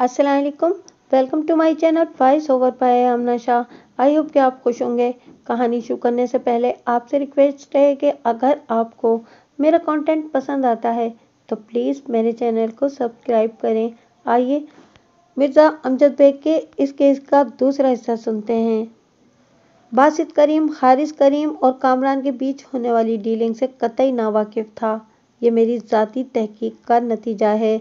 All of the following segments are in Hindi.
असलकम welcome to my channel voice over पाए आमना शाह आई होप कि आप खुश होंगे कहानी शुरू करने से पहले आपसे रिक्वेस्ट है कि अगर आपको मेरा कंटेंट पसंद आता है तो प्लीज़ मेरे चैनल को सब्सक्राइब करें आइए मिर्ज़ा अमजद बेग के इस केस का दूसरा हिस्सा सुनते हैं बासित करीम हारिस करीम और कामरान के बीच होने वाली डीलिंग से कतई नावाकिफ था ये मेरी जतीी तहकीक का नतीजा है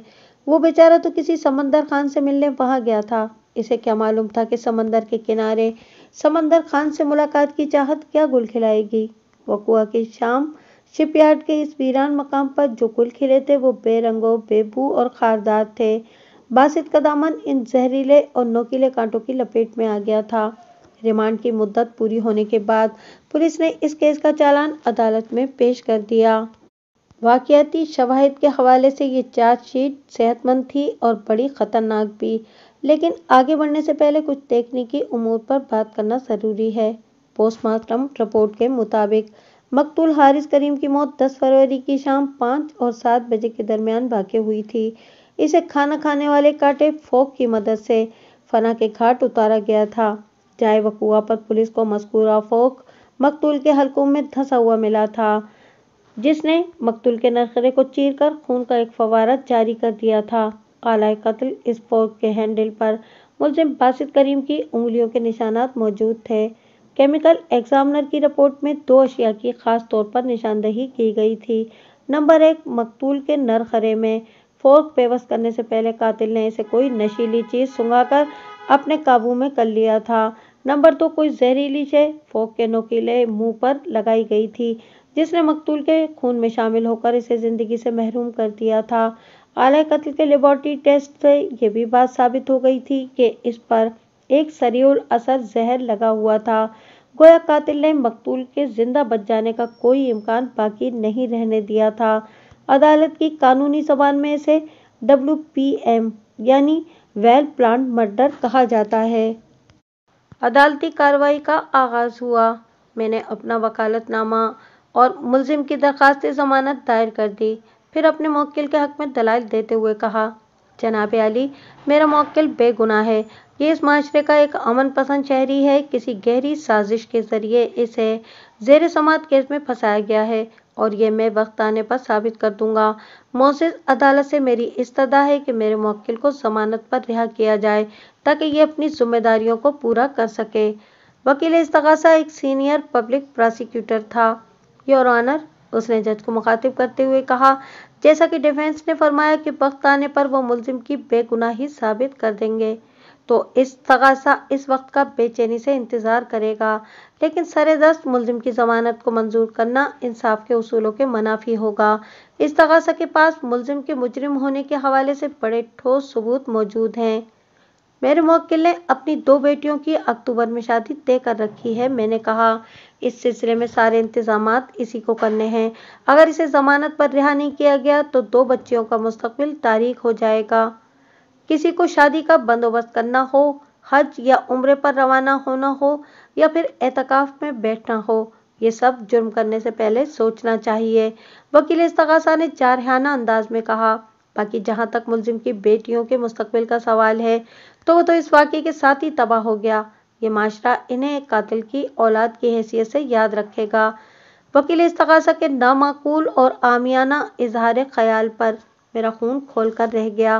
वो बेचारा तो किसी समंदर खान से मिलने वहाँ गया था इसे क्या मालूम था कि समंदर के किनारे समंदर खान से मुलाकात की चाहत क्या गुल खिलाएगी वकुआ की शाम शिपयार्ड के इस वीरान मकाम पर जो गुल खिले थे वो बेरंगो बेबू और खारदार थे बासित का दामन इन जहरीले और नोकीले कांटों की लपेट में आ गया था रिमांड की मुद्दत पूरी होने के बाद पुलिस ने इस केस का चालान अदालत में पेश कर दिया वाकयाती शवाहिद के हवाले से ये चार्जशीट सेहतमंद थी और बड़ी ख़तरनाक भी लेकिन आगे बढ़ने से पहले कुछ तकनीकी उमूर पर बात करना ज़रूरी है पोस्टमार्टम रिपोर्ट के मुताबिक मकतूल हारिस करीम की मौत 10 फरवरी की शाम पाँच और सात बजे के दरमियान वाक़ हुई थी इसे खाना खाने वाले काटे फोक की मदद से फना के घाट उतारा गया था जाए वकूआ पर पुलिस को मस्कूरा फोक मकतूल के हलकों में धंसा हुआ मिला था जिसने मकतूल के नखरे को चीर कर खून का एक फवारा जारी कर दिया था काला कत्ल इस फोर्क के हैंडल पर मुलिम बासित करीम की उंगलियों के निशानात मौजूद थे केमिकल एग्जामिनर की रिपोर्ट में दो अशिया की खास तौर पर निशानदही की गई थी नंबर एक मकतूल के नरखरे में फोर्क पेवस करने से पहले कातिल ने इसे कोई नशीली चीज़ सुंगाकर अपने काबू में कर लिया था नंबर दो तो कोई जहरीली शय फोक के नोकीले मुंह पर लगाई गई थी जिसने मकतूल के खून में शामिल होकर इसे ज़िंदगी से महरूम कर दिया था आला कत्ल के लेबॉर्ट्री टेस्ट से यह भी बात साबित हो गई थी कि इस पर एक सरियोल असर जहर लगा हुआ था गोया कातिल ने मकतूल के जिंदा बच जाने का कोई इम्कान बाकी नहीं रहने दिया था अदालत की कानूनी जबान में इसे डब्ल्यू पी एम यानी वेल प्लान मर्डर कहा जाता है अदालती कार्रवाई का आगाज़ हुआ मैंने अपना वकालतनामा और मुलजिम की दरख्वास्त ज़मानत दायर कर दी फिर अपने मौकिल के हक़ में दलाल देते हुए कहा जनाब अली मेरा मौकिल बेगुनाह है ये इस माशरे का एक अमन पसंद शहरी है किसी गहरी साजिश के ज़रिए इसे जेर समात केस में फंसाया गया है और यह मैं वक्त आने पर साबित कर दूंगा मोसिस अदालत से मेरी इस्तदा है कि मेरे मौकिल को जमानत पर रिहा किया जाए ताकि ये अपनी जिम्मेदारियों को पूरा कर सके वकील इस्तगासा एक सीनियर पब्लिक प्रोसिक्यूटर था योर ऑनर उसने जज को मुखातिब करते हुए कहा जैसा कि डिफेंस ने फरमाया कि वक्त आने पर वो मुलजिम की बेगुनाही साबित कर देंगे तो इस तगासा इस वक्त का बेचैनी से इंतज़ार करेगा लेकिन सरदस्त मुलजिम की जमानत को मंजूर करना इंसाफ के असूलों के मनाफी होगा इस तगासा के पास मुलजिम के मुजरिम होने के हवाले से बड़े ठोस सबूत मौजूद हैं मेरे वकील ने अपनी दो बेटियों की अक्टूबर में शादी तय कर रखी है मैंने कहा इस सिलसिले में सारे इंतजाम इसी को करने हैं अगर इसे जमानत पर रिहा नहीं किया गया तो दो बच्चियों का मुस्तबिल तारीख हो जाएगा किसी को शादी का बंदोबस्त करना हो हज या उम्र पर रवाना होना हो या फिर एहतकाफ में बैठना हो ये सब जुर्म करने से पहले सोचना चाहिए वकील इस्तगासा ने चारहाना अंदाज में कहा बाकी जहां तक मुलजिम की बेटियों के मुस्तबिल का सवाल है तो वो तो इस वाक्य के साथ ही तबाह हो गया ये माशरा इन्हें एक कातिल की औलाद की हैसियत से याद रखेगा वकील इस इस्तगासा के नामाकूल और आमियाना इजहार ख्याल पर मेरा खून खोल कर रह गया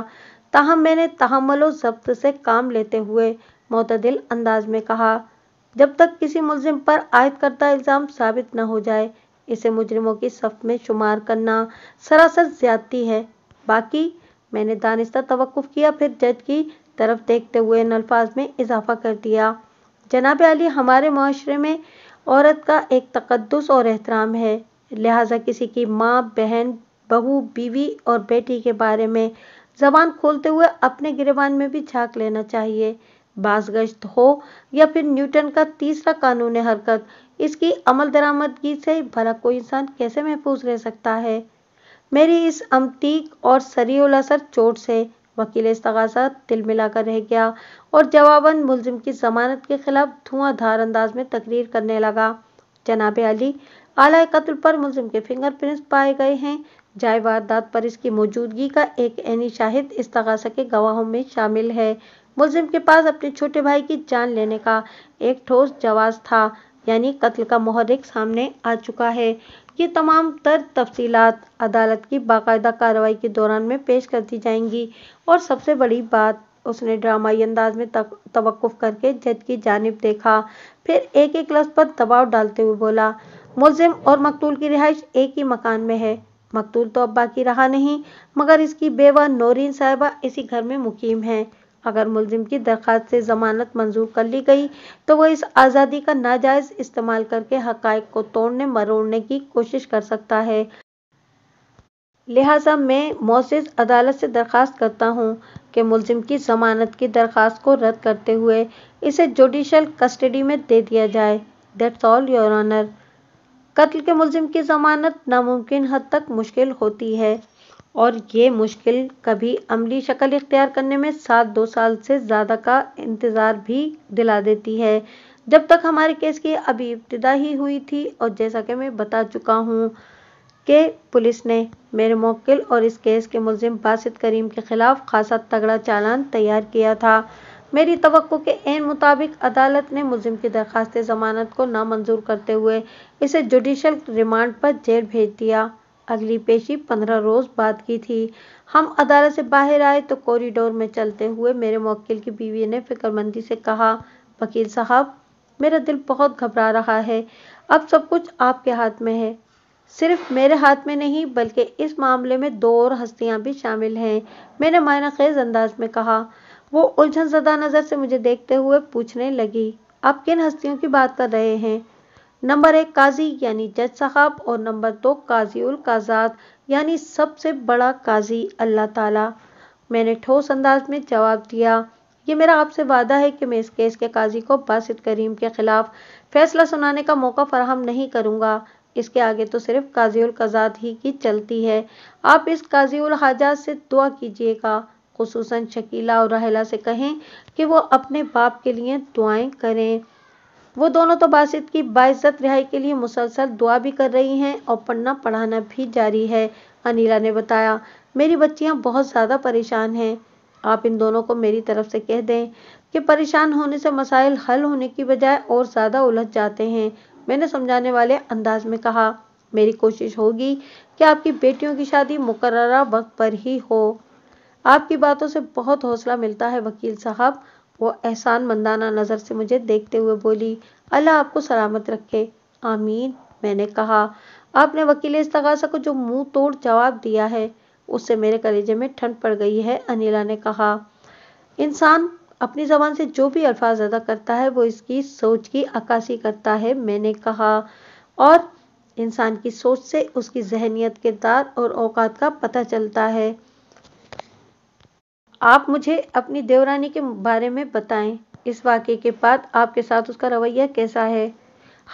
ताहम मैंने तहमल जब्त से काम लेते हुए मतदिल अंदाज में कहा जब तक किसी मुलजिम पर आयद करता इल्ज़ाम साबित न हो जाए इसे मुजरमों की सफ में शुमार करना सरासर ज्यादती है बाकी मैंने दानिस्ता तवक़ किया फिर जज की तरफ देखते हुए इन अल्फाज में इजाफा कर दिया जनाब अली हमारे माशरे में औरत का एक तकदस और एहतराम है लिहाजा किसी की माँ बहन बहू बीवी और बेटी के बारे में जबान खोलते हुए अपने गिरबान में भी झाँक लेना चाहिए बाजगश्त हो या फिर न्यूटन का तीसरा कानून हरकत इसकी अमल दरामदगी से भला कोई इंसान कैसे महफूज रह सकता है मेरी इस अमतीक और सरीसर चोट से वकील इस्तगासा तिलमिलाकर रह गया और जवाबन मुलजिम की जमानत के खिलाफ धुआंधार अंदाज में तकरीर करने लगा जनाब अली आला कत्ल पर मुलजिम के फिंगरप्रिंट्स पाए गए हैं जाय वारदात पर इसकी मौजूदगी का एक ऐनी शाहिद इस्तगासा के गवाहों में शामिल है मुलजिम के पास अपने छोटे भाई की जान लेने का एक ठोस जवाब था यानी कत्ल का मोहरिक सामने आ चुका है ये तमाम तर तफसीलात अदालत की बाकायदा कार्रवाई के दौरान में पेश कर दी जाएंगी और सबसे बड़ी बात उसने ड्रामाई अंदाज में तवक्फ करके जज की जानब देखा फिर एक एक लफ्ज पर दबाव डालते हुए बोला मुलिम और मकतूल की रिहाइश एक ही मकान में है मकतूल तो अब बाकी रहा नहीं मगर इसकी बेवा नौरीन साहबा इसी घर में मुकीम है अगर मुलजिम की दरख्वास्त से जमानत मंजूर कर ली गई तो वह इस आज़ादी का नाजायज इस्तेमाल करके हकायक को तोड़ने मरोड़ने की कोशिश कर सकता है लिहाजा मैं मोसिस अदालत से दरख्वास्त करता हूँ कि मुलजिम की जमानत की दरख्वास्त को रद्द करते हुए इसे जुडिशल कस्टडी में दे दिया जाए दैट्स ऑल योर ऑनर कत्ल के मुलजिम की जमानत नामुमकिन हद तक मुश्किल होती है और ये मुश्किल कभी अमली शक्ल इख्तियार करने में सात दो साल से ज़्यादा का इंतज़ार भी दिला देती है जब तक हमारे केस की अभी इब्तदा ही हुई थी और जैसा कि मैं बता चुका हूँ कि पुलिस ने मेरे मोकिल और इस केस के मुलिम बासित करीम के ख़िलाफ़ खासा तगड़ा चालान तैयार किया था मेरी तो के एन मुताबिक अदालत ने मुलिम की दरख्वास्त ज़मानत को नामंजूर करते हुए इसे जुडिशल रिमांड पर जेल भेज दिया अगली पेशी पंद्रह रोज बाद की थी हम अदालत से बाहर आए तो कॉरिडोर में चलते हुए मेरे मौकिल की बीवी ने फिक्रमंदी से कहा वकील साहब मेरा दिल बहुत घबरा रहा है अब सब कुछ आपके हाथ में है सिर्फ मेरे हाथ में नहीं बल्कि इस मामले में दो और हस्तियां भी शामिल हैं मैंने मायना खेज अंदाज में कहा वो उलझन जदा नज़र से मुझे देखते हुए पूछने लगी आप किन हस्तियों की बात कर रहे हैं नंबर एक काजी यानी जज साहब और नंबर दो काजी उल काजाद यानी सबसे बड़ा काजी अल्लाह ताला मैंने ठोस अंदाज में जवाब दिया ये मेरा आपसे वादा है कि मैं इस केस के काजी को बासित करीम के खिलाफ फैसला सुनाने का मौका फराहम नहीं करूँगा इसके आगे तो सिर्फ काजी उल कजात ही की चलती है आप इस काजी उल हाजात से दुआ कीजिएगा खसूस शकीला और रहला से कहें कि वो अपने बाप के लिए दुआएं करें वो दोनों तो बासित की बाइज्जत रिहाई के लिए मुसलसल दुआ भी कर रही हैं और पढ़ना पढ़ाना भी जारी है अनिला ने बताया मेरी बच्चियां बहुत ज़्यादा परेशान हैं आप इन दोनों को मेरी तरफ से कह दें कि परेशान होने से मसाइल हल होने की बजाय और ज़्यादा उलझ जाते हैं मैंने समझाने वाले अंदाज में कहा मेरी कोशिश होगी कि आपकी बेटियों की शादी मुकर्रा वक्त पर ही हो आपकी बातों से बहुत हौसला मिलता है वकील साहब वो एहसान मंदाना नज़र से मुझे देखते हुए बोली अल्लाह आपको सलामत रखे आमीन मैंने कहा आपने वकील इस्तगासा को जो मुंह तोड़ जवाब दिया है उससे मेरे कलेजे में ठंड पड़ गई है अनिला ने कहा इंसान अपनी ज़बान से जो भी अल्फाज अदा करता है वो इसकी सोच की अक्कासी करता है मैंने कहा और इंसान की सोच से उसकी जहनीत किरदार और औकात का पता चलता है आप मुझे अपनी देवरानी के बारे में बताएं इस वाक्य के बाद आपके साथ उसका रवैया कैसा है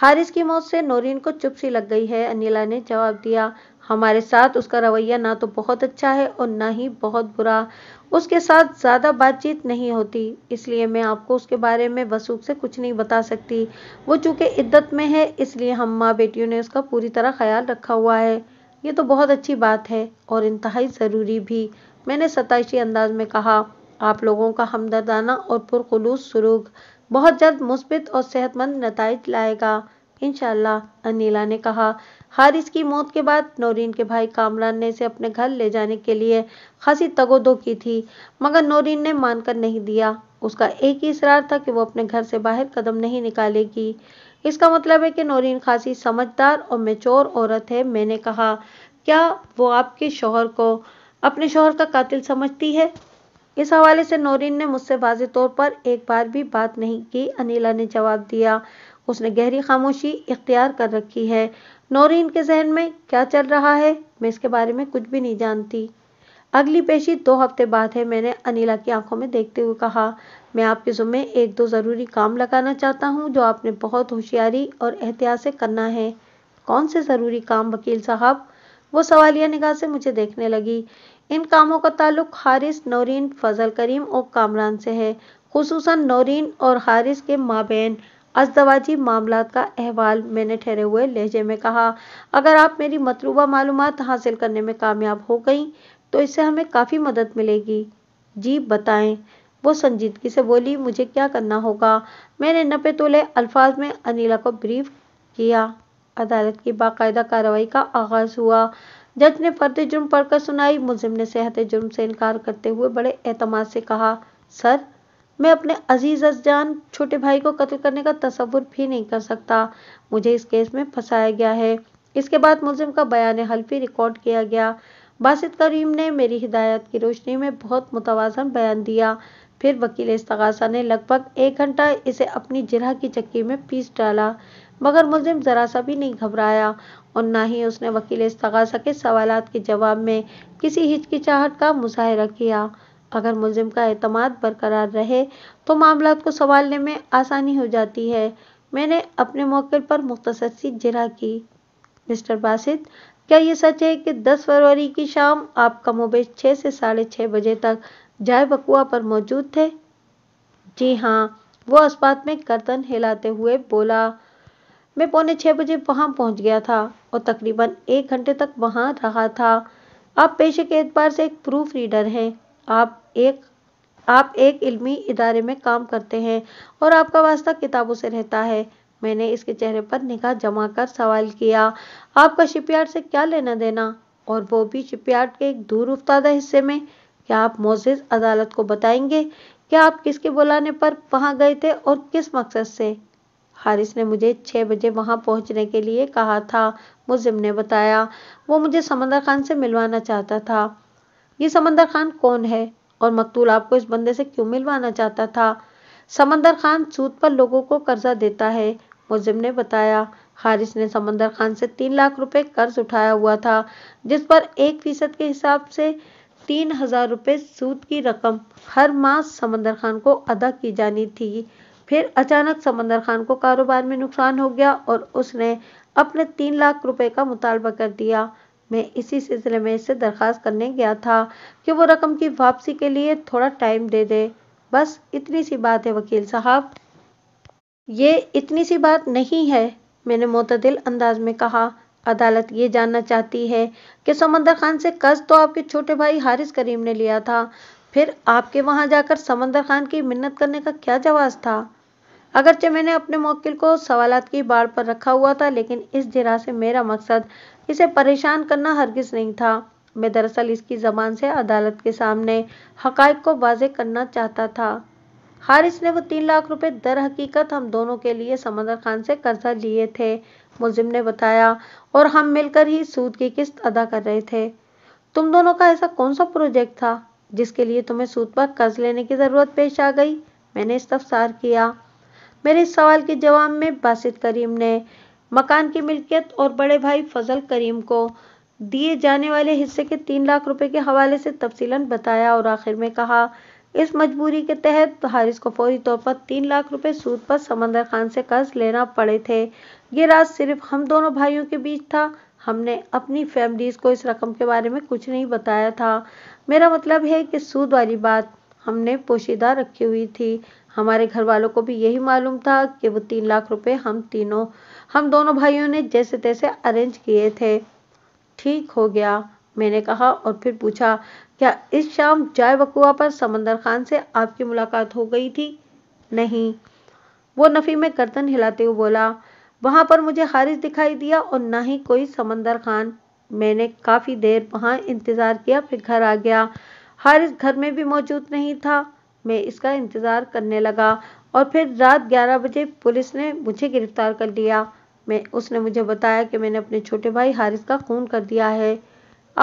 हारिस की मौत से नोरिन को चुप सी लग गई है अनिला ने जवाब दिया हमारे साथ उसका रवैया ना तो बहुत अच्छा है और ना ही बहुत बुरा उसके साथ ज़्यादा बातचीत नहीं होती इसलिए मैं आपको उसके बारे में वसूख से कुछ नहीं बता सकती वो चूंकि इद्दत में है इसलिए हम माँ बेटियों ने उसका पूरी तरह ख्याल रखा हुआ है ये तो बहुत अच्छी बात है और इंतहाई ज़रूरी भी मैंने सताइशी अंदाज में कहा आप लोगों का हमदर्दाना और पुरखलूस सलूक बहुत जल्द मुस्बित और सेहतमंद नतज लाएगा इनशाला अनिला ने कहा हारिस की मौत के बाद नौरीन के भाई कामरान ने इसे अपने घर ले जाने के लिए खासी तगोदो की थी मगर नौरीन ने मानकर नहीं दिया उसका एक ही इसरार था कि वो अपने घर से बाहर कदम नहीं निकालेगी इसका मतलब है कि नौरीन खासी समझदार और मेचोर औरत है मैंने कहा क्या वो आपके शोहर को अपने शोहर का कातिल समझती है इस हवाले से नौरीन ने मुझसे वाजे तौर पर एक बार भी बात नहीं की अनिला ने जवाब दिया उसने गहरी खामोशी इख्तियार कर रखी है नौरीन के जहन में क्या चल रहा है मैं इसके बारे में कुछ भी नहीं जानती अगली पेशी दो हफ्ते बाद है मैंने अनिला की आंखों में देखते हुए कहा मैं आपके जुम्मे एक दो ज़रूरी काम लगाना चाहता हूँ जो आपने बहुत होशियारी और एहतियात से करना है कौन से ज़रूरी काम वकील साहब वो सवालिया निगाह से मुझे देखने लगी इन कामों का ताल्लुक हारिस नौरीन फजल करीम और कामरान से है खसूस नौरीन और हारिस के माबेन अजदवाजी मामला का अहवाल मैंने ठहरे हुए लहजे में कहा अगर आप मेरी मतलूबा मालूम हासिल करने में कामयाब हो गई तो इससे हमें काफ़ी मदद मिलेगी जी बताएं वो संजीदगी से बोली मुझे क्या करना होगा मैंने नपे तोले अल्फाज में अनिला को ब्रीफ किया अदालत की बाकायदा कार्रवाई का आगाज़ हुआ जज ने फर्द जुर्म पढ़कर सुनाई मुलिम ने सेहत जुर्म से इनकार करते हुए बड़े एतमाद से कहा सर मैं अपने अजीज अजान छोटे भाई को कत्ल करने का तस्वुर भी नहीं कर सकता मुझे इस केस में फंसाया गया है इसके बाद मुलिम का बयान हल्फी रिकॉर्ड किया गया बासित करीम ने मेरी हिदायत की रोशनी में बहुत मुतवाजन बयान दिया फिर वकील इस्तगासा ने लगभग एक घंटा इसे अपनी जिरह की चक्की में पीस डाला मगर मुलिम जरा सा भी नहीं घबराया और ना ही उसने वकील इस्तगासा के सवाल के जवाब में किसी हिचकिचाहट का मुजाहरा किया अगर मुलिम का अतमाद बरकरार रहे तो मामला को संभालने में आसानी हो जाती है मैंने अपने मौके पर मुख्तर सी जरा की मिस्टर बासित क्या ये सच है कि 10 फरवरी की शाम आप कमोबेश छः से साढ़े छः बजे तक जाय बकुआ पर मौजूद थे जी हाँ वो अस्पात में गर्दन हिलाते हुए बोला मैं पौने छः बजे वहाँ पहुँच गया था और तकरीबन एक घंटे तक वहाँ रहा था आप पेशे के एतबार से एक प्रूफ रीडर हैं आप एक आप एक इल्मी इदारे में काम करते हैं और आपका वास्ता किताबों से रहता है मैंने इसके चेहरे पर निगाह जमा कर सवाल किया आपका शिपयार्ड से क्या लेना देना और वो भी शिपयार्ड के एक दूर उफ्तादा हिस्से में क्या आप मोजिज अदालत को बताएंगे क्या आप किसके बुलाने पर वहाँ गए थे और किस मकसद से हारिस ने मुझे छः बजे वहाँ पहुँचने के लिए कहा था मुजिम ने बताया वो मुझे समंदर खान से मिलवाना चाहता था ये समंदर खान कौन है और मकतूल आपको इस बंदे से क्यों मिलवाना चाहता था समंदर खान सूद पर लोगों को कर्जा देता है मुजिम ने बताया हारिस ने समंदर खान से तीन लाख रुपए कर्ज उठाया हुआ था जिस पर एक फीसद के हिसाब से तीन हजार रुपये सूद की रकम हर माह समंदर खान को अदा की जानी थी फिर अचानक समंदर खान को कारोबार में नुकसान हो गया और उसने अपने तीन लाख रुपए का मुतालबा कर दिया मैं इसी सिलसिले में इससे दरख्वास्त करने गया था कि वो रकम की वापसी के लिए थोड़ा टाइम दे दे बस इतनी सी बात है वकील साहब ये इतनी सी बात नहीं है मैंने मतदिल अंदाज में कहा अदालत ये जानना चाहती है कि समंदर खान से कर्ज तो आपके छोटे भाई हारिस करीम ने लिया था फिर आपके वहां जाकर समंदर खान की मिन्नत करने का क्या जवाब था अगरचे मैंने अपने मोकिल को सवाल की बाढ़ पर रखा हुआ था लेकिन इस जरा से मेरा मकसद इसे परेशान करना हरगिज नहीं था मैं दरअसल इसकी ज़बान से अदालत के सामने हकायक को वाजे करना चाहता था हारिस ने वो तीन लाख रुपए दर हकीकत हम दोनों के लिए समंदर खान से कर्जा लिए थे मुलिम ने बताया और हम मिलकर ही सूद की किस्त अदा कर रहे थे तुम दोनों का ऐसा कौन सा प्रोजेक्ट था जिसके लिए तुम्हें सूद पर कर्ज लेने की ज़रूरत पेश आ गई मैंने इस्तफसार किया मेरे सवाल के जवाब में बासित करीम ने मकान की मिल्कियत और बड़े भाई फजल करीम को दिए जाने वाले हिस्से के तीन लाख रुपए के हवाले से तफसीलन बताया और आखिर में कहा इस मजबूरी के तहत हारिस को फौरी तौर पर तीन लाख रुपए सूद पर समंदर खान से कर्ज लेना पड़े थे ये राज सिर्फ हम दोनों भाइयों के बीच था हमने अपनी फैमिलीज को इस रकम के बारे में कुछ नहीं बताया था मेरा मतलब है कि सूद वाली बात हमने पोशीदा रखी हुई थी हमारे घर वालों को भी यही मालूम था कि वो तीन लाख रुपए हम तीनों हम दोनों भाइयों ने जैसे तैसे अरेंज किए थे ठीक हो गया मैंने कहा और फिर पूछा क्या इस शाम जाय बकुआ पर समंदर खान से आपकी मुलाकात हो गई थी नहीं वो नफ़ी में गर्दन हिलाते हुए बोला वहां पर मुझे हारिस दिखाई दिया और ना ही कोई समंदर खान मैंने काफ़ी देर वहां इंतज़ार किया फिर घर आ गया हारिस घर में भी मौजूद नहीं था मैं इसका इंतज़ार करने लगा और फिर रात 11 बजे पुलिस ने मुझे गिरफ्तार कर लिया मैं उसने मुझे बताया कि मैंने अपने छोटे भाई हारिस का खून कर दिया है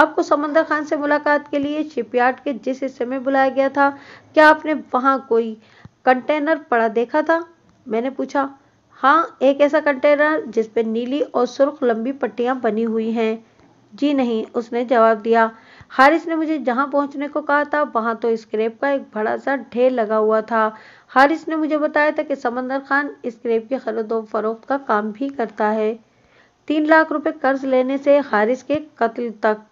आपको समंदर खान से मुलाकात के लिए शिपयार्ड के जिस हिस्से में बुलाया गया था क्या आपने वहाँ कोई कंटेनर पड़ा देखा था मैंने पूछा हाँ एक ऐसा कंटेनर जिसपे नीली और सुर्ख लंबी पट्टियाँ बनी हुई हैं जी नहीं उसने जवाब दिया हारिस ने मुझे जहां पहुंचने को कहा था वहां तो स्क्रेप का एक बड़ा सा ढेर लगा हुआ था हारिस ने मुझे बताया था कि समंदर खान स्क्रेप की खरीदो फरोख्त का काम भी करता है तीन लाख रुपए कर्ज लेने से हारिस के कत्ल तक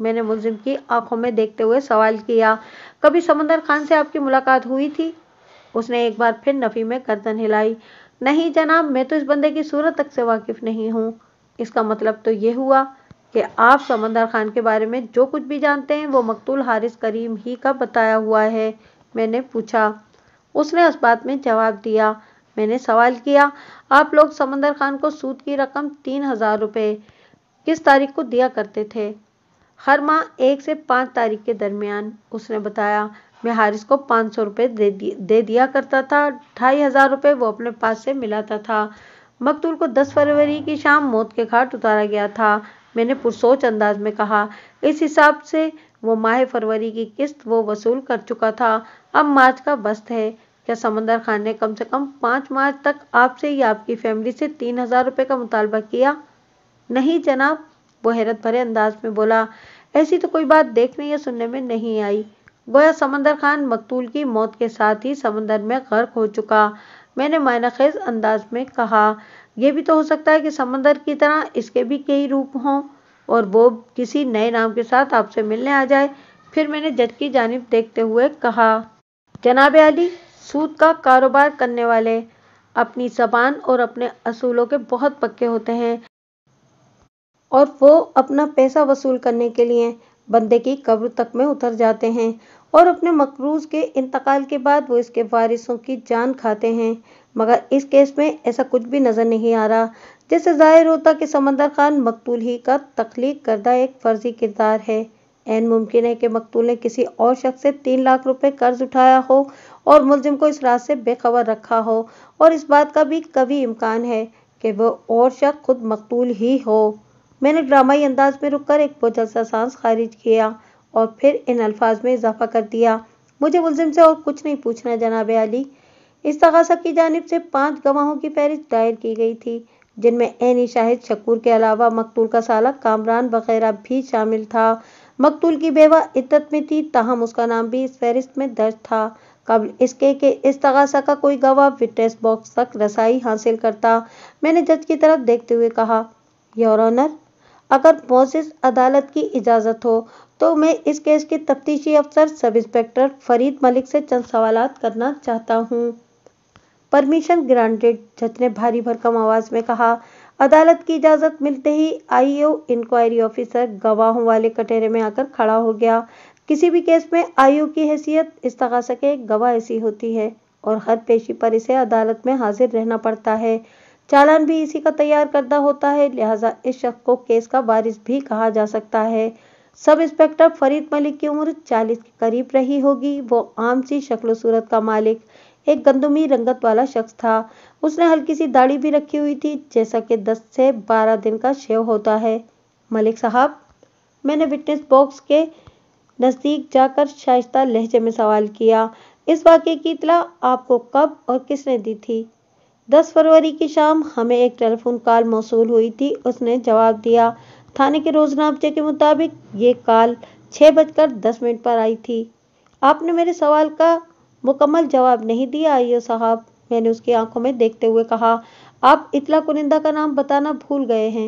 मैंने मुलिम की आंखों में देखते हुए सवाल किया कभी समंदर खान से आपकी मुलाकात हुई थी उसने एक बार फिर नफी में गर्दन हिलाई नहीं जनाब मैं तो इस बंदे की सूरत तक से वाकिफ नहीं हूँ इसका मतलब तो ये हुआ कि आप समंदर खान के बारे में जो कुछ भी जानते हैं वो मकतूल हारिस करीम ही का बताया हुआ है मैंने पूछा उसने उस बात में जवाब दिया मैंने सवाल किया आप लोग समंदर खान को सूद की रकम तीन हजार रुपये किस तारीख को दिया करते थे हर माह एक से पाँच तारीख के दरमियान उसने बताया मैं हारिस को पाँच सौ रुपये दे, दिया करता था ढाई हजार रुपये वो अपने पास से मिलाता था मकतूल को 10 फरवरी की शाम मौत के घाट उतारा गया था मैंने पुरसोच अंदाज में कहा इस हिसाब से वो माह फरवरी की किस्त वो वसूल कर चुका था अब मार्च का बस्त है क्या समंदर खान ने कम से कम पाँच मार्च तक आपसे या आपकी फैमिली से तीन हजार रुपये का मुतालबा किया नहीं जनाब वो हैरत भरे अंदाज में बोला ऐसी तो कोई बात देखने या सुनने में नहीं आई गोया समंदर खान मकतूल की मौत के साथ ही समंदर में गर्क हो चुका मैंने मायना खेज अंदाज में कहा ये भी तो हो सकता है कि समंदर की तरह इसके भी कई रूप हों और वो किसी नए नाम के साथ आपसे मिलने आ जाए फिर मैंने जज की जानब देखते हुए कहा जनाब अली सूद का कारोबार करने वाले अपनी जबान और अपने असूलों के बहुत पक्के होते हैं और वो अपना पैसा वसूल करने के लिए बंदे की कब्र तक में उतर जाते हैं और अपने मकरूज के इंतकाल के बाद वो इसके वारिसों की जान खाते हैं मगर इस केस में ऐसा कुछ भी नज़र नहीं आ रहा जिससे जाहिर होता कि समंदर खान मकतूल ही का तख्लीक करदा एक फर्जी किरदार है एन मुमकिन है कि मकतूल ने किसी और शख्स से तीन लाख रुपए कर्ज उठाया हो और मुलजिम को इस रात से बेखबर रखा हो और इस बात का भी कभी इम्कान है कि वह और शख्स खुद मकतूल ही हो मैंने ड्रामाई अंदाज में रुक कर एक बोझल सा सांस खारिज किया और फिर इन अल्फाज में इजाफा कर दिया मुझे मुलजिम से और कुछ नहीं पूछना जनाब अली इस तगासा की जानब से पाँच गवाहों की फहरिस्त दायर की गई थी जिनमें एनी शाहिद शकूर के अलावा मकतूल का सालक कामरान वगैरह भी शामिल था मकतूल की बेवा इतत में थी तहम उसका नाम भी इस फहरिस्त में दर्ज था कबल इसके के इस तगासा का कोई गवाह विटनेस बॉक्स तक रसाई हासिल करता मैंने जज की तरफ देखते हुए कहा योर ऑनर अगर मोजिस अदालत की इजाज़त हो तो मैं इस केस के तफ्तीशी अफसर सब इंस्पेक्टर फरीद मलिक से चंद सवाल करना चाहता हूँ परमिशन ग्रांटेड जज ने भारी भरकम आवाज में कहा अदालत की इजाजत मिलते ही आईओ इंक्वायरी ऑफिसर गवाहों वाले कटेरे में आकर खड़ा हो गया किसी भी केस में आईओ की हैसियत इस तरह के गवाह ऐसी होती है और हर पेशी पर इसे अदालत में हाजिर रहना पड़ता है चालान भी इसी का तैयार करदा होता है लिहाजा इस शख्स को केस का वारिस भी कहा जा सकता है सब इंस्पेक्टर फरीद मलिक की उम्र 40 के करीब रही होगी वो आम सी शक्ल सूरत का मालिक एक गंदमी रंगत वाला शख्स था उसने हल्की सी दाढ़ी भी रखी हुई थी जैसा कि दस से बारह दिन का शेव होता है मलिक साहब मैंने विटनेस बॉक्स के नज़दीक जाकर शाइस्ता लहजे में सवाल किया इस वाक्य की इतला आपको कब और किसने दी थी दस फरवरी की शाम हमें एक टेलीफोन कॉल मौसू हुई थी उसने जवाब दिया थाने के रोजनामचे के मुताबिक ये कॉल छः बजकर दस मिनट पर आई थी आपने मेरे सवाल का मुकम्मल जवाब नहीं दिया आइयो साहब मैंने उसकी आंखों में देखते हुए कहा आप इतला कुनिंदा का नाम बताना भूल गए हैं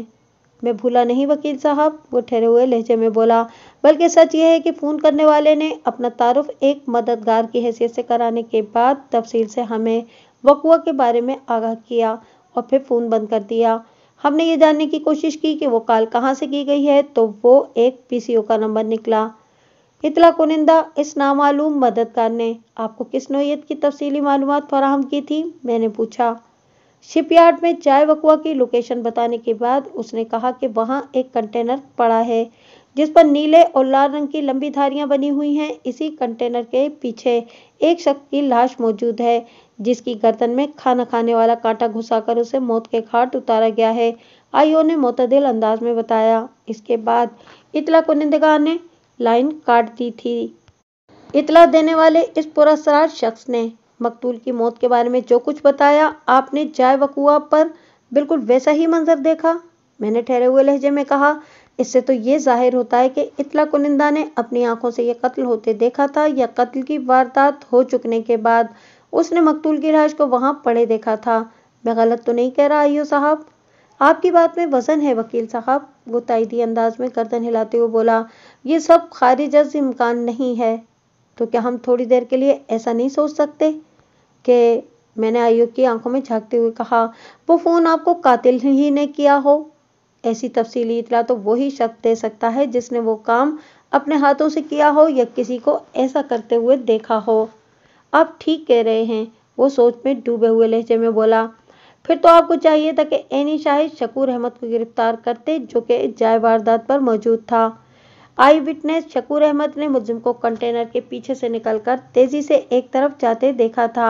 मैं भूला नहीं वकील साहब वो ठहरे हुए लहजे में बोला बल्कि सच यह है कि फ़ोन करने वाले ने अपना तारुफ एक मददगार की हैसियत से कराने के बाद तफसील से हमें वकुआ के बारे में आगाह किया और फिर फ़ोन बंद कर दिया हमने ये जानने की कोशिश की कि वो कॉल कहाँ से की गई है तो वो एक पीसीओ का नंबर निकला इतला कुनिंदा इस नामालूम मददगार ने आपको किस नोयत की तफसीली मालूम फराहम की थी मैंने पूछा शिपयार्ड में चाय वकुआ की लोकेशन बताने के बाद उसने कहा कि वहाँ एक कंटेनर पड़ा है जिस पर नीले और लाल रंग की लंबी धारियां बनी हुई हैं इसी कंटेनर के पीछे एक शख्स की लाश मौजूद है जिसकी गर्दन में खाना खाने वाला कांटा घुसाकर उसे मौत के घाट उतारा गया है आईओ ने मोतदिल अंदाज में बताया इसके बाद इतला कुनिंदगा ने लाइन काट दी थी इतला देने वाले इस पुरासरार शख्स ने मकतूल की मौत के बारे में जो कुछ बताया आपने चाय वकुआ पर बिल्कुल वैसा ही मंजर देखा मैंने ठहरे हुए लहजे में कहा इससे तो ये जाहिर होता है कि इतला कुनिंदा ने अपनी आंखों से यह कत्ल होते देखा था या कत्ल की वारदात हो चुकने के बाद उसने मकतूल की लाश को वहां पड़े देखा था मैं गलत तो नहीं कह रहा आइयो साहब आपकी बात में वजन है वकील साहब वो तायदी अंदाज में गर्दन हिलाते हुए बोला ये सब खारिज इम्कान नहीं है तो क्या हम थोड़ी देर के लिए ऐसा नहीं सोच सकते कि मैंने आयोग की आंखों में झांकते हुए कहा वो फ़ोन आपको कातिल ही ने किया हो ऐसी तफसीली इतला तो वही शख्स दे सकता है जिसने वो काम अपने हाथों से किया हो या किसी को ऐसा करते हुए देखा हो आप ठीक कह रहे हैं वो सोच में डूबे हुए लहजे में बोला फिर तो आपको चाहिए था कि एनी शाहिद शकूर अहमद को गिरफ्तार करते जो कि जाय वारदात पर मौजूद था आई विटनेस शकूर अहमद ने मुजिम को कंटेनर के पीछे से निकलकर तेजी से एक तरफ जाते देखा था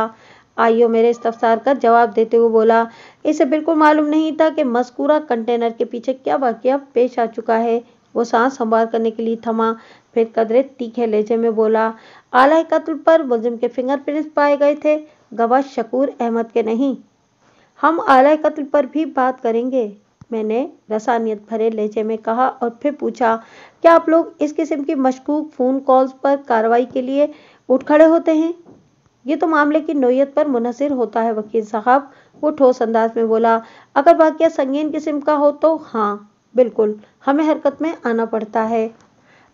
आईओ मेरे इस्तफसार का जवाब देते हुए बोला इसे बिल्कुल मालूम नहीं था कि मस्कूरा कंटेनर के पीछे क्या वाक्य पेश आ चुका है वो सांस संभाल करने के लिए थमा फिर कदरे तीखे लहजे में बोला आला कत्ल पर मुजिम के फिंगरप्रिंट्स पाए गए थे गवाह शकूर अहमद के नहीं हम आला कत्ल पर भी बात करेंगे मैंने रसानियत भरे लहजे में कहा और फिर पूछा क्या आप लोग इस किस्म की मशकूक फ़ोन कॉल्स पर कार्रवाई के लिए उठ खड़े होते हैं ये तो मामले की नोयत पर मुनसर होता है वकील साहब वो ठोस अंदाज में बोला अगर वाक्य संगीन किस्म का हो तो हाँ बिल्कुल हमें हरकत में आना पड़ता है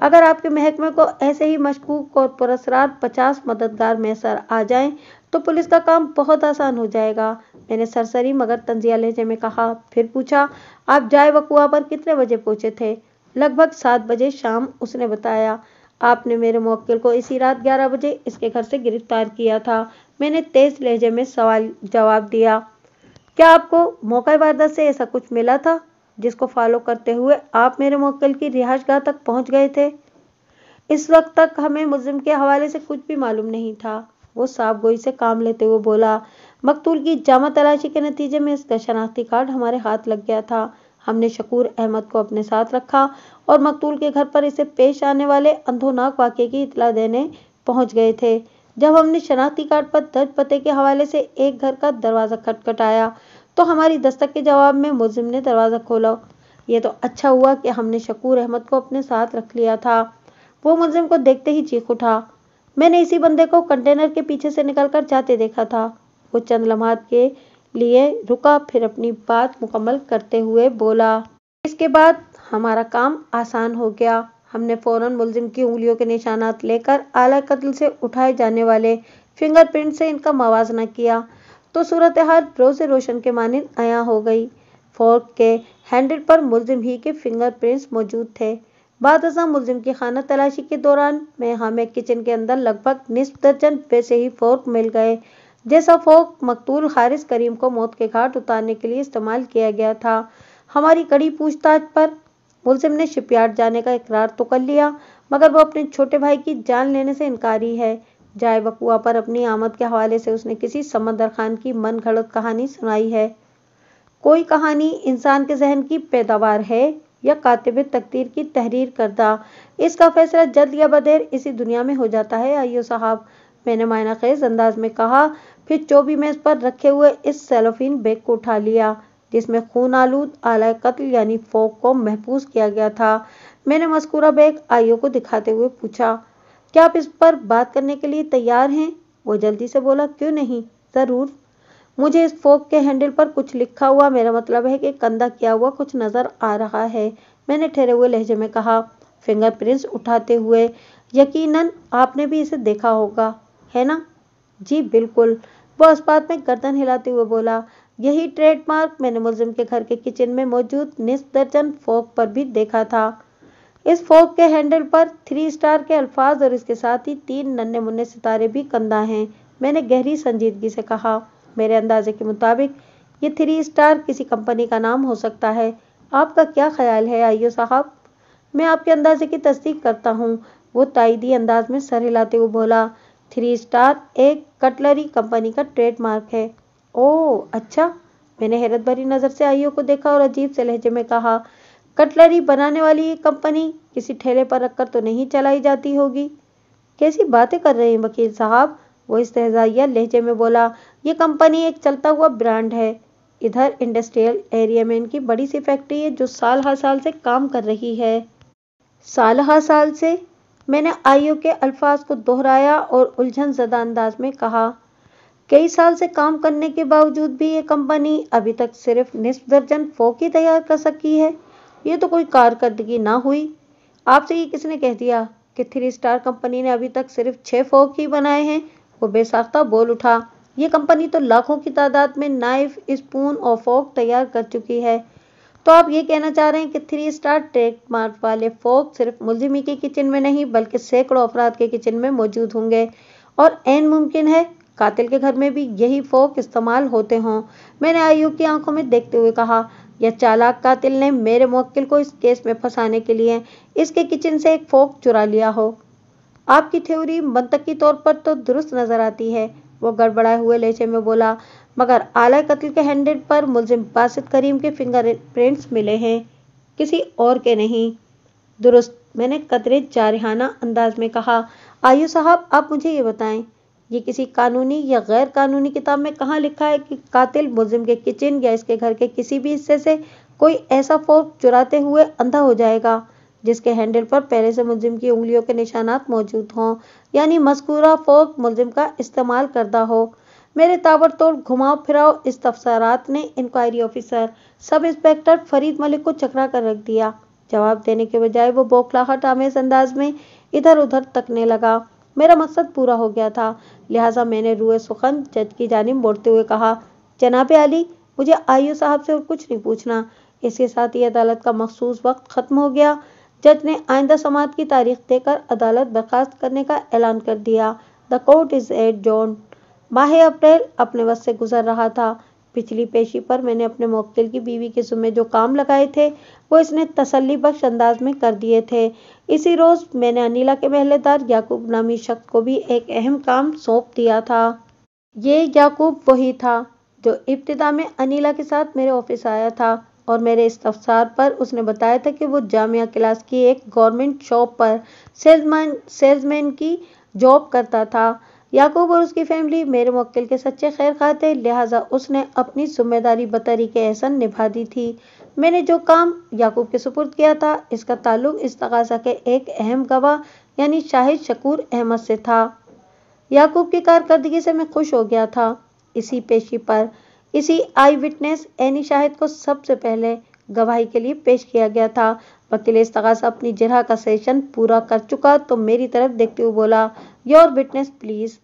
अगर आपके महकमे को ऐसे ही मशकूक और पुरस्कार पचास मददगार मैसर आ जाएं तो पुलिस का काम बहुत आसान हो जाएगा मैंने सरसरी मगर तंजिया लहजे में कहा फिर पूछा आप जाए वकुआ पर कितने बजे पहुंचे थे लगभग सात बजे शाम उसने बताया आपने मेरे मोक्ल को इसी रात ग्यारह बजे इसके घर से गिरफ्तार किया था मैंने तेज लहजे में सवाल जवाब दिया क्या आपको मौका वारदात से ऐसा कुछ मिला था जिसको फॉलो करते हुए आप मेरे मोक्ल की रिहाइश गाह तक पहुंच गए थे इस वक्त तक हमें मुजरिम के हवाले से कुछ भी मालूम नहीं था वो साफ गोई से काम लेते हुए बोला मकतूल की जामा तलाशी के नतीजे में इसका शनाख्ती कार्ड हमारे हाथ लग गया था हमने शकूर अहमद को अपने साथ रखा और मकतूल के घर पर इसे पेश आने वाले अंधोनाक वाक्य की इतला देने पहुंच गए थे जब हमने शनाख्ती कार्ड पर दर्ज पते के हवाले से एक घर का दरवाज़ा खटखटाया तो हमारी दस्तक के जवाब में मुजिम ने दरवाज़ा खोला ये तो अच्छा हुआ कि हमने शकूर अहमद को अपने साथ रख लिया था वो मुलिम को देखते ही चीख उठा मैंने इसी बंदे को कंटेनर के पीछे से निकलकर जाते देखा था वो चंद लम्हात के लिए रुका फिर अपनी बात मुकम्मल करते हुए बोला इसके बाद हमारा काम आसान हो गया हमने फौरन मुलजिम की उंगलियों के निशानात लेकर आला कत्ल से उठाए जाने वाले फिंगरप्रिंट से इनका मवाजना किया तो सूरत हाल रोज़ रोशन के मानंद आया हो गई फोर्क के हैंडल पर मुलजिम ही के फिंगरप्रिंट्स मौजूद थे बाद मुलिम की खाना तलाशी के दौरान में हमें किचन के अंदर लगभग निस्फ दर्जन वैसे ही फोर्क मिल गए जैसा फोक मकतूल खारिज करीम को मौत के घाट उतारने के लिए इस्तेमाल किया गया था हमारी कड़ी पूछताछ पर मुलिम ने शिपयार्ड जाने का इकरार तो कर लिया मगर वो अपने छोटे भाई की जान लेने से इनकारी है जाए बकुआ पर अपनी आमद के हवाले से उसने किसी समंदर खान की मन घड़त कहानी सुनाई है कोई कहानी इंसान के जहन की पैदावार है या कातिब तकदीर की तहरीर करता इसका फैसला जल्द या बदेर इसी दुनिया में हो जाता है आइयो साहब मैंने मायना खेज अंदाज में कहा फिर चौबी मेज पर रखे हुए इस सेलोफिन बैग को उठा लिया जिसमें खून आलूद आला कत्ल यानी फोक को महफूज किया गया था मैंने मस्कुरा बैग आइयो को दिखाते हुए पूछा क्या आप इस पर बात करने के लिए तैयार हैं वो जल्दी से बोला क्यों नहीं ज़रूर मुझे इस फोक के हैंडल पर कुछ लिखा हुआ मेरा मतलब है कि कंधा किया हुआ कुछ नजर आ रहा है मैंने ठहरे हुए लहजे में कहा फिंगरप्रिंट्स उठाते हुए यकीनन आपने भी इसे देखा होगा है ना जी बिल्कुल वो इस बात में गर्दन हिलाते हुए बोला यही ट्रेडमार्क मैंने मुलजिम के घर के किचन में मौजूद निस्फ दर्जन फोक पर भी देखा था इस फोक के हैंडल पर थ्री स्टार के अल्फाज और इसके साथ ही तीन नन्हे मुन्ने सितारे भी कंधा हैं मैंने गहरी संजीदगी से कहा मेरे अंदाजे के मुताबिक ये थ्री स्टार किसी कंपनी का नाम हो सकता है आपका क्या ख्याल है आइयो साहब मैं आपके अंदाजे की तस्दीक करता हूँ वो ताइदी अंदाज में सर हिलाते हुए बोला थ्री स्टार एक कटलरी कंपनी का ट्रेडमार्क है ओ अच्छा मैंने हैरत भरी नज़र से आइयो को देखा और अजीब से लहजे में कहा कटलरी बनाने वाली ये कंपनी किसी ठेले पर रखकर तो नहीं चलाई जाती होगी कैसी बातें कर रहे हैं वकील साहब वो इस्तेजाइया लहजे में बोला ये कंपनी एक चलता हुआ ब्रांड है इधर इंडस्ट्रियल एरिया में इनकी बड़ी सी फैक्ट्री है जो साल हर साल से काम कर रही है साल हर साल से मैंने आईओ के अल्फाज को दोहराया और उलझन जदा अंदाज में कहा कई साल से काम करने के बावजूद भी ये कंपनी अभी तक सिर्फ निस्फ दर्जन फोक ही तैयार कर सकी है ये तो कोई कारकर्दगी ना हुई आपसे ये किसने कह दिया कि थ्री स्टार कंपनी ने अभी तक सिर्फ छः फोक ही बनाए हैं वो बेसाख्ता बोल उठा ये कंपनी तो लाखों की तादाद में नाइफ स्पून और फोक तैयार कर चुकी है तो आप ये कहना चाह रहे हैं कि थ्री स्टार मार्क वाले फोक सिर्फ मुलजिमी के किचन में नहीं बल्कि सैकड़ों अफराद के किचन में मौजूद होंगे और एन मुमकिन है कातिल के घर में भी यही फोक इस्तेमाल होते हों मैंने आयुब की आंखों में देखते हुए कहा यह चालाक कातिल ने मेरे मुक्किल को इस केस में फंसाने के लिए इसके किचन से एक फोक चुरा लिया हो आपकी थ्योरी मंतकी तौर पर तो दुरुस्त नजर आती है वो गड़बड़ाए हुए लेचे में बोला मगर आला कत्ल के हैंडल पर मुलजिम बासित करीम के फिंगर प्रिंट्स मिले हैं किसी और के नहीं दुरुस्त मैंने कतरे जारहाना अंदाज में कहा आयु साहब आप मुझे ये बताएं ये किसी कानूनी या गैर कानूनी किताब में कहाँ लिखा है कि कातिल मुलजिम के किचन या इसके घर के किसी भी हिस्से से कोई ऐसा फोर्क चुराते हुए अंधा हो जाएगा जिसके हैंडल पर पहले से मुलजिम की उंगलियों के निशानात मौजूद हों यानी मस्कूरा फोक मुलजिम का इस्तेमाल करता हो मेरे ताबड़तोड़ घुमाव फिराव इस तफसरात ने inquiry officer sub inspector Farid Malik को चकरा कर रख दिया जवाब देने के बजाय वो बौखलाहट आमेज अंदाज में इधर उधर तकने लगा मेरा मकसद पूरा हो गया था लिहाजा मैंने रूए सुखन जज की जानब मोड़ते हुए कहा जनाब अली मुझे आयु साहब से और कुछ नहीं पूछना इसके साथ ही अदालत का मखसूस वक्त ख़त्म हो गया जज ने आइंदा समात की तारीख देकर अदालत बर्खास्त करने का ऐलान कर दिया the court is adjourned माह अप्रैल अपने वस से गुजर रहा था पिछली पेशी पर मैंने अपने मोकिल की बीवी के जुम्मे जो काम लगाए थे वो इसने तसल्ली बख्श अंदाज में कर दिए थे इसी रोज मैंने अनिला के महलेदार याकूब नामी शख्स को भी एक अहम काम सौंप दिया था ये याकूब वही था जो इब्तदा में अनिला के साथ मेरे ऑफिस आया था और मेरे इस अवसर पर उसने बताया था कि वो जामिया क्लास की एक गवर्नमेंट शॉप पर सेल्समैन सेल्समैन की जॉब करता था याकूब और उसकी फैमिली मेरे वकील के सच्चे खैर खाते लिहाजा उसने अपनी जिम्मेदारी बतरी के एहसन निभा दी थी मैंने जो काम याकूब के सुपुर्द किया था इसका ताल्लुक इस तकाजा के एक अहम गवाह यानी शाहिद शकूर अहमद से था याकूब की कारकर्दगी से मैं खुश हो गया था इसी पेशी पर इसी आई विटनेस एनी शाहिद को सबसे पहले गवाही के लिए पेश किया गया था वकील इस्तगास अपनी जरह का सेशन पूरा कर चुका तो मेरी तरफ देखते हुए बोला योर विटनेस प्लीज़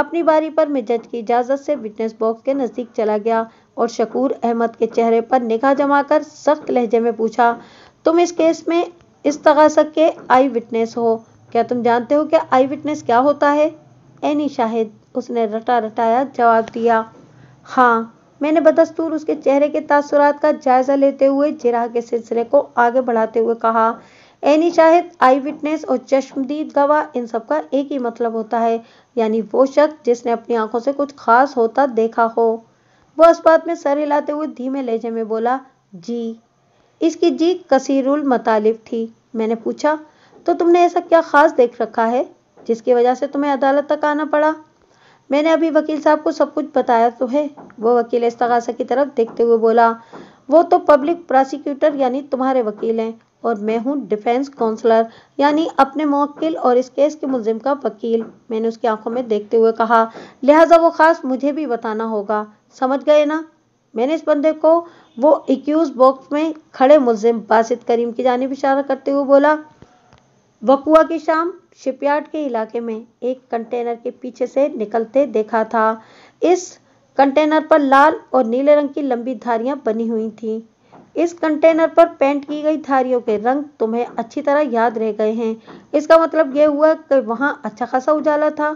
अपनी बारी पर मैं जज की इजाज़त से विटनेस बॉक्स के नज़दीक चला गया और शकूर अहमद के चेहरे पर निगाह जमाकर सख्त लहजे में पूछा तुम इस केस में इस इस्तगासा के आई विटनेस हो क्या तुम जानते हो कि आई विटनेस क्या होता है एनी शाहिद उसने रटा रटाया जवाब दिया हाँ मैंने बदस्तूर उसके चेहरे के तासुरात का जायजा लेते हुए जिराह के सिलसिले को आगे बढ़ाते हुए कहा एनी शाहिद आई विटनेस और चश्मदीद गवाह इन सब का एक ही मतलब होता है यानी वो शख्स जिसने अपनी आंखों से कुछ खास होता देखा हो वो उस बात में सर हिलाते हुए धीमे लहजे में बोला जी इसकी जी कसीरुल मतालिफ थी मैंने पूछा तो तुमने ऐसा क्या खास देख रखा है जिसकी वजह से तुम्हें अदालत तक आना पड़ा मैंने अभी वकील साहब को सब कुछ बताया तो है वो वकील इस्तगासा की तरफ देखते हुए बोला वो तो पब्लिक प्रोसिक्यूटर यानी तुम्हारे वकील हैं और मैं हूँ डिफेंस काउंसलर यानी अपने मौकिल और इस केस के मुलजिम का वकील मैंने उसकी आंखों में देखते हुए कहा लिहाजा वो खास मुझे भी बताना होगा समझ गए ना मैंने इस बंदे को वो एक्यूज बॉक्स में खड़े मुलजिम बासित करीम की जानब इशारा करते हुए बोला वकुआ की शाम शिपयार्ड के इलाके में एक कंटेनर के पीछे से निकलते देखा था इस कंटेनर पर लाल और नीले रंग की लंबी धारियां बनी हुई थी इस कंटेनर पर पेंट की गई धारियों के रंग तुम्हें अच्छी तरह याद रह गए हैं इसका मतलब यह हुआ कि वहां अच्छा खासा उजाला था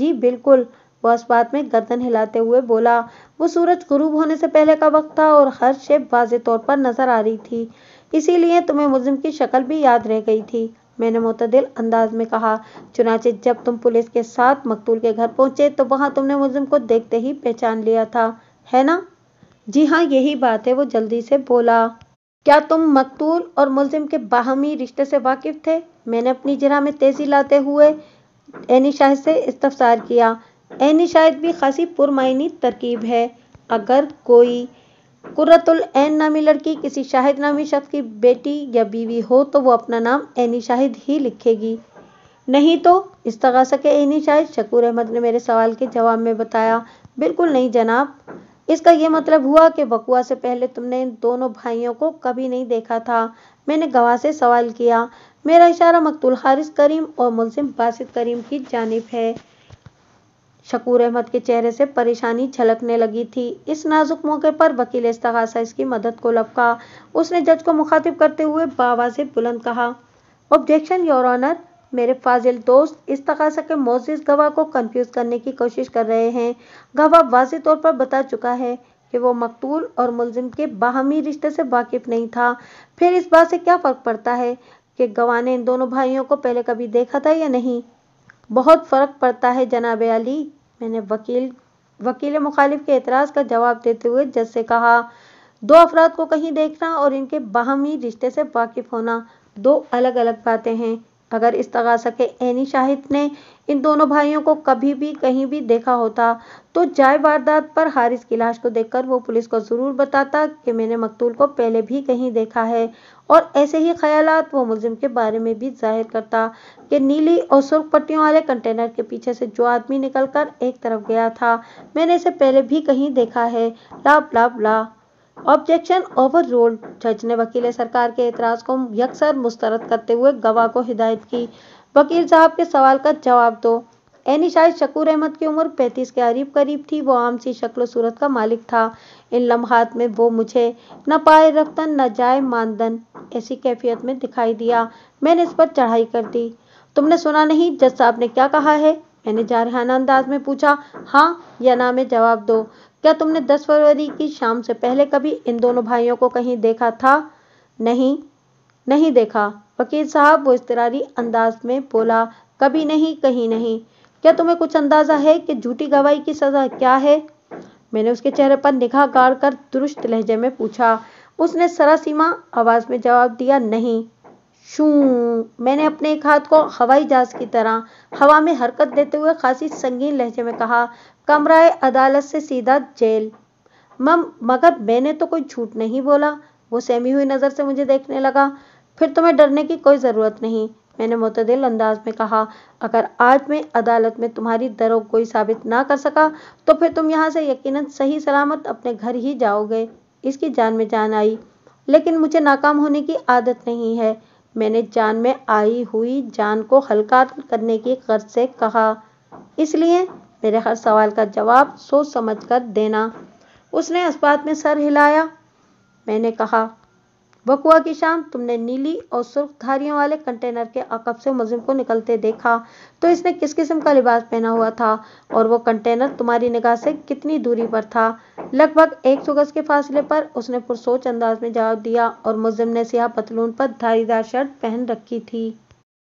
जी बिल्कुल उस बात में गर्दन हिलाते हुए बोला वो सूरज गुरूब होने से पहले का वक्त था और हर शेप वाजे तौर पर नजर आ रही थी इसीलिए तुम्हें मुजिम की शक्ल भी याद रह गई थी मैंने मतदिल अंदाज में कहा चुनाचे जब तुम पुलिस के साथ मकतूल के घर पहुंचे तो वहां तुमने मुजरिम को देखते ही पहचान लिया था है ना जी हाँ यही बात है वो जल्दी से बोला क्या तुम मकतूल और मुलजिम के बाहमी रिश्ते से वाकिफ थे मैंने अपनी जरा में तेजी लाते हुए एनी शाहिद से इस्तफसार किया एनी शाहिद भी खासी पुरमायनी तरकीब है अगर कोई कुर्रतुल ऐन नामी लड़की किसी शाहिद नामी शख्स की बेटी या बीवी हो तो वो अपना नाम ऐनी शाहिद ही लिखेगी नहीं तो इस तरह सके ऐनी शाहिद शकूर अहमद ने मेरे सवाल के जवाब में बताया बिल्कुल नहीं जनाब इसका यह मतलब हुआ कि बकुआ से पहले तुमने इन दोनों भाइयों को कभी नहीं देखा था मैंने गवाह से सवाल किया मेरा इशारा मकतुल हारिस करीम और मुलिम बासित करीम की जानब है शकूर अहमद के चेहरे से परेशानी छलकने लगी थी इस नाजुक मौके पर वकील इस्तगासा इसकी मदद को लपका उसने जज को मुखातिब करते हुए बाबा से बुलंद कहा ऑब्जेक्शन योर ऑनर मेरे फाजिल दोस्त इस तकासा के मोजिस गवाह को कंफ्यूज करने की कोशिश कर रहे हैं गवाह वाज तौर पर बता चुका है कि वो मकतूल और मुलजिम के बाहमी रिश्ते से वाकिफ नहीं था फिर इस बात से क्या फ़र्क पड़ता है कि गवाह ने इन दोनों भाइयों को पहले कभी देखा था या नहीं बहुत फ़र्क पड़ता है जनाब अली मैंने वकील वकील मुखालिफ के एतराज़ का जवाब देते हुए जज से कहा दो अफराद को कहीं देखना और इनके बाहमी रिश्ते से वाकिफ होना दो अलग अलग बातें हैं अगर तगासा के एनी शाहिद ने इन दोनों भाइयों को कभी भी कहीं भी देखा होता तो जाय वारदात पर हारिस की लाश को देखकर वो पुलिस को ज़रूर बताता कि मैंने मकतूल को पहले भी कहीं देखा है और ऐसे ही ख्यालात वो मुलिम के बारे में भी जाहिर करता कि नीली और सुर्ख पट्टियों वाले कंटेनर के पीछे से जो आदमी निकलकर एक तरफ गया था मैंने इसे पहले भी कहीं देखा है ला ला ला ऑब्जेक्शन ओवर ओवररूल्ड जज ने वकील सरकार के एतराज को यकसर मुस्तरद करते हुए गवाह को हिदायत की वकील साहब के सवाल का जवाब दो एनी शायद शकूर अहमद की उम्र 35 के करीब करीब थी वो आम सी शक्ल सूरत का मालिक था इन लम्हात में वो मुझे न पाए रखता न जाए मानदन ऐसी कैफियत में दिखाई दिया मैंने इस पर चढ़ाई कर दी तुमने सुना नहीं जज साहब ने क्या कहा है मैंने जारहाना अंदाज में पूछा हाँ या ना में जवाब दो क्या तुमने 10 फरवरी की शाम से पहले कभी इन दोनों भाइयों को कहीं देखा था नहीं नहीं देखा वकील साहब वो इसतरारी अंदाज में बोला कभी नहीं कहीं नहीं क्या तुम्हें कुछ अंदाजा है कि झूठी गवाही की सजा क्या है मैंने उसके चेहरे पर निगाह गाड़ कर दुरुस्त लहजे में पूछा उसने सरासीमा आवाज में जवाब दिया नहीं शू मैंने अपने एक हाथ को हवाई जहाज की तरह हवा में हरकत देते हुए खासी संगीन लहजे में कहा कमराए अदालत से सीधा जेल मम मगर मैंने तो कोई झूठ नहीं बोला वो सहमी हुई नज़र से मुझे देखने लगा फिर तुम्हें डरने की कोई ज़रूरत नहीं मैंने मतदिल अंदाज में कहा अगर आज मैं अदालत में तुम्हारी दरो कोई साबित ना कर सका तो फिर तुम यहाँ से यकीन सही सलामत अपने घर ही जाओगे इसकी जान में जान आई लेकिन मुझे नाकाम होने की आदत नहीं है मैंने जान में आई हुई जान को हल्का करने की गर्ज से कहा इसलिए मेरे हर सवाल का जवाब सोच समझ कर देना उसने अस्पताल में सर हिलाया मैंने कहा बकुआ की शाम तुमने नीली और सुर्ख धारियों वाले कंटेनर के अकब से मुजिम को निकलते देखा तो इसने किस किस्म का लिबास पहना हुआ था और वो कंटेनर तुम्हारी निगाह से कितनी दूरी पर था लगभग एक सौ गज के फासले पर उसने पुरसोच अंदाज में जवाब दिया और मुजिम ने सियाह पतलून पर धारीदार शर्ट पहन रखी थी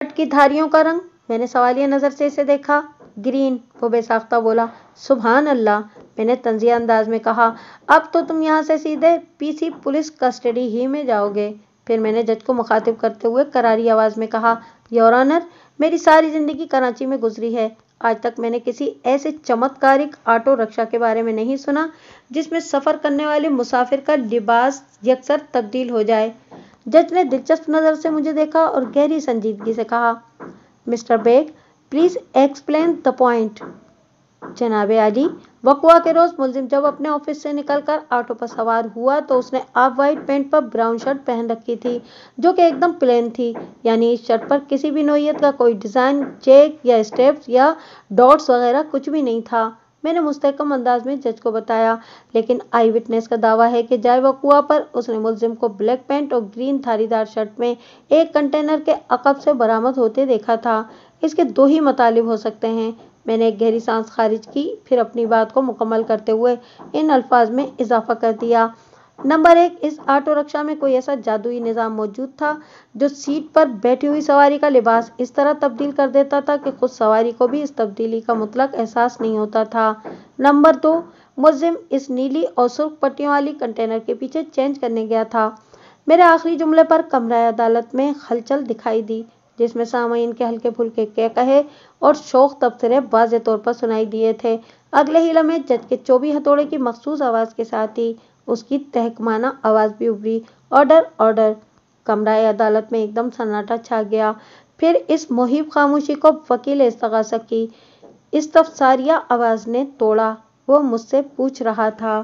शर्ट की धारियों का रंग मैंने सवालिया नजर से इसे देखा ग्रीन वो बेसाख्ता बोला सुबहान अल्लाह मैंने तंजिया अंदाज में कहा अब तो तुम यहाँ से सीधे पीसी पुलिस कस्टडी ही में जाओगे फिर मैंने जज को मुखातिब करते हुए करारी आवाज़ में कहा योर ऑनर मेरी सारी ज़िंदगी कराची में गुजरी है आज तक मैंने किसी ऐसे चमत्कारिक ऑटो रक्षा के बारे में नहीं सुना जिसमें सफ़र करने वाले मुसाफिर का लिबास यकसर तब्दील हो जाए जज ने दिलचस्प नज़र से मुझे देखा और गहरी संजीदगी से कहा mister Baig please explain the point जनाबे आजी वकुआ के रोज मुलजिम जब अपने ऑफिस से निकलकर ऑटो पर सवार हुआ तो उसने आप वाइट पेंट पर ब्राउन शर्ट पहन रखी थी जो कि एकदम प्लेन थी यानी इस शर्ट पर किसी भी नोयत का कोई डिज़ाइन चेक या स्टेप्स या डॉट्स वगैरह कुछ भी नहीं था मैंने मुस्तकम अंदाज में जज को बताया लेकिन आई विटनेस का दावा है कि जाए वकुआ पर उसने मुलजिम को ब्लैक पेंट और ग्रीन थारीदार शर्ट में एक कंटेनर के अकब से बरामद होते देखा था इसके दो ही मतलब हो सकते हैं मैंने एक गहरी सांस खारिज की फिर अपनी बात को मुकम्मल करते हुए इन अल्फाज में इजाफा कर दिया नंबर एक इस ऑटो रक्षा में कोई ऐसा जादुई निज़ाम मौजूद था जो सीट पर बैठी हुई सवारी का लिबास इस तरह तब्दील कर देता था कि खुद सवारी को भी इस तब्दीली का मतलब एहसास नहीं होता था नंबर दो मुजिम इस नीली और सुर्ख पट्टियों वाली कंटेनर के पीछे चेंज करने गया था मेरे आखिरी जुमले पर कमरा अदालत में हलचल दिखाई दी जिसमें सामयीन के हल्के फुल्के कह कहे और शोक तबसरे वाज तौर पर सुनाई दिए थे अगले ही लम्हे जज के चौबी हथौड़े की मखसूस आवाज़ के साथ ही उसकी तहकमाना आवाज़ भी उभरी ऑर्डर ऑर्डर कमरा अदालत में एकदम सन्नाटा छा गया फिर इस मुहिब खामोशी को वकील इसतगासा की इस तफसारिया आवाज़ ने तोड़ा वो मुझसे पूछ रहा था